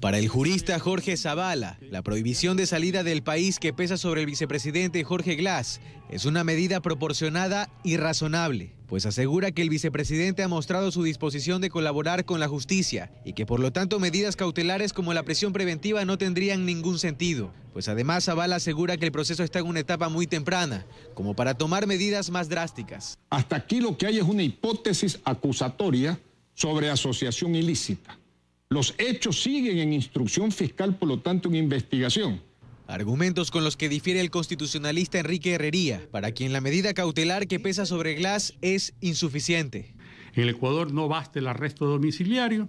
Para el jurista Jorge Zavala, la prohibición de salida del país que pesa sobre el vicepresidente Jorge Glass es una medida proporcionada y razonable, pues asegura que el vicepresidente ha mostrado su disposición de colaborar con la justicia y que por lo tanto medidas cautelares como la presión preventiva no tendrían ningún sentido, pues además Zavala asegura que el proceso está en una etapa muy temprana, como para tomar medidas más drásticas. Hasta aquí lo que hay es una hipótesis acusatoria sobre asociación ilícita los hechos siguen en instrucción fiscal, por lo tanto en investigación. Argumentos con los que difiere el constitucionalista Enrique Herrería, para quien la medida cautelar que pesa sobre Glass es insuficiente. En el Ecuador no basta el arresto domiciliario,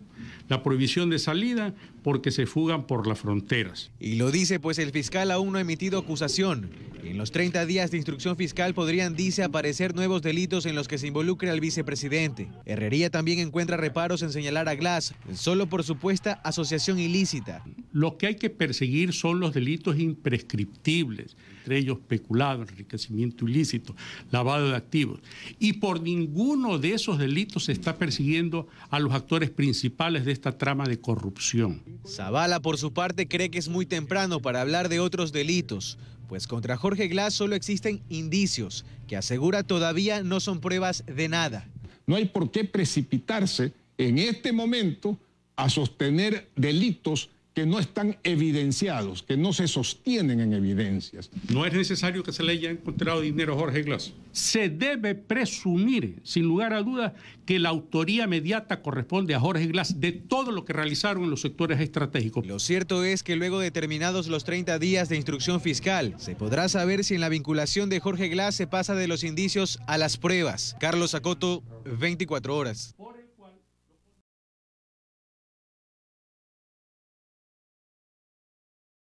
la prohibición de salida, porque se fugan por las fronteras. Y lo dice pues el fiscal aún no ha emitido acusación en los 30 días de instrucción fiscal podrían, dice, aparecer nuevos delitos en los que se involucre al vicepresidente. Herrería también encuentra reparos en señalar a Glass solo por supuesta asociación ilícita. Lo que hay que perseguir son los delitos imprescriptibles, entre ellos peculado, enriquecimiento ilícito, lavado de activos. Y por ninguno de esos delitos se está persiguiendo a los actores principales de esta trama de corrupción. Zavala, por su parte, cree que es muy temprano para hablar de otros delitos pues contra Jorge Glass solo existen indicios que asegura todavía no son pruebas de nada. No hay por qué precipitarse en este momento a sostener delitos que no están evidenciados, que no se sostienen en evidencias. No es necesario que se le haya encontrado dinero a Jorge Glass. Se debe presumir, sin lugar a dudas, que la autoría mediata corresponde a Jorge Glass de todo lo que realizaron en los sectores estratégicos. Lo cierto es que luego de terminados los 30 días de instrucción fiscal, se podrá saber si en la vinculación de Jorge Glass se pasa de los indicios a las pruebas. Carlos Acoto, 24 horas.